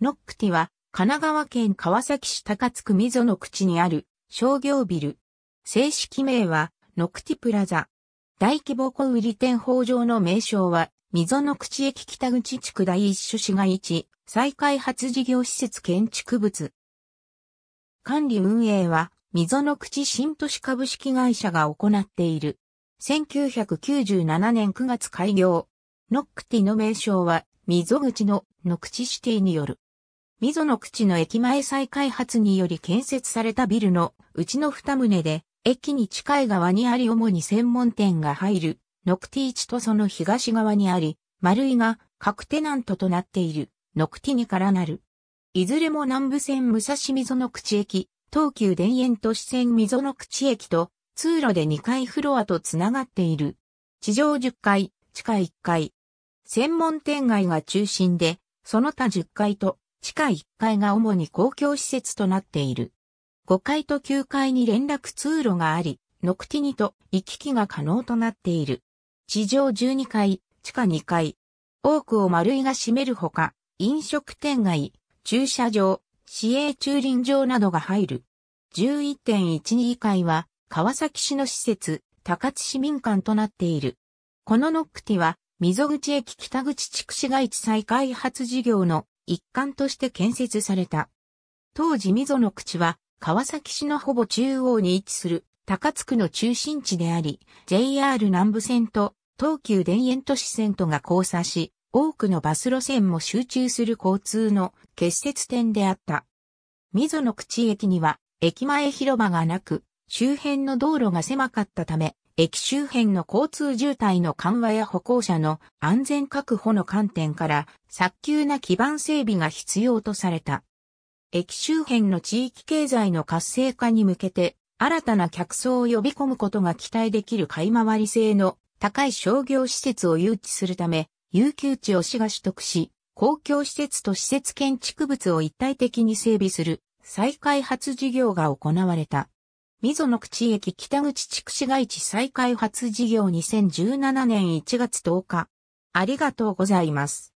ノックティは、神奈川県川崎市高津区溝の口にある商業ビル。正式名は、ノクティプラザ。大規模小売店法上の名称は、溝の口駅北口地区第一所市街地、再開発事業施設建築物。管理運営は、溝の口新都市株式会社が行っている。1997年9月開業。ノックティの名称は、溝口のノクチシティによる。溝の口の駅前再開発により建設されたビルのうちの二棟で、駅に近い側にあり主に専門店が入る、ノクティチとその東側にあり、丸井が各テナントとなっている、ノクティニからなる。いずれも南部線武蔵溝の口駅、東急田園都市線溝の口駅と、通路で2階フロアとつながっている。地上10階、地下1階。専門店街が中心で、その他10階と地下1階が主に公共施設となっている。5階と9階に連絡通路があり、ノクティニと行き来が可能となっている。地上12階、地下2階。多くを丸井が占めるほか、飲食店街、駐車場、市営駐輪場などが入る。11.12階は、川崎市の施設、高津市民館となっている。このノクティは、溝口駅北口地区市街地再開発事業の一環として建設された。当時溝の口は川崎市のほぼ中央に位置する高津区の中心地であり、JR 南武線と東急田園都市線とが交差し、多くのバス路線も集中する交通の結節点であった。溝の口駅には駅前広場がなく、周辺の道路が狭かったため、駅周辺の交通渋滞の緩和や歩行者の安全確保の観点から早急な基盤整備が必要とされた。駅周辺の地域経済の活性化に向けて新たな客層を呼び込むことが期待できる買い回り性の高い商業施設を誘致するため、有給地を市が取得し、公共施設と施設建築物を一体的に整備する再開発事業が行われた。溝の口駅北口地区市街地再開発事業2017年1月10日。ありがとうございます。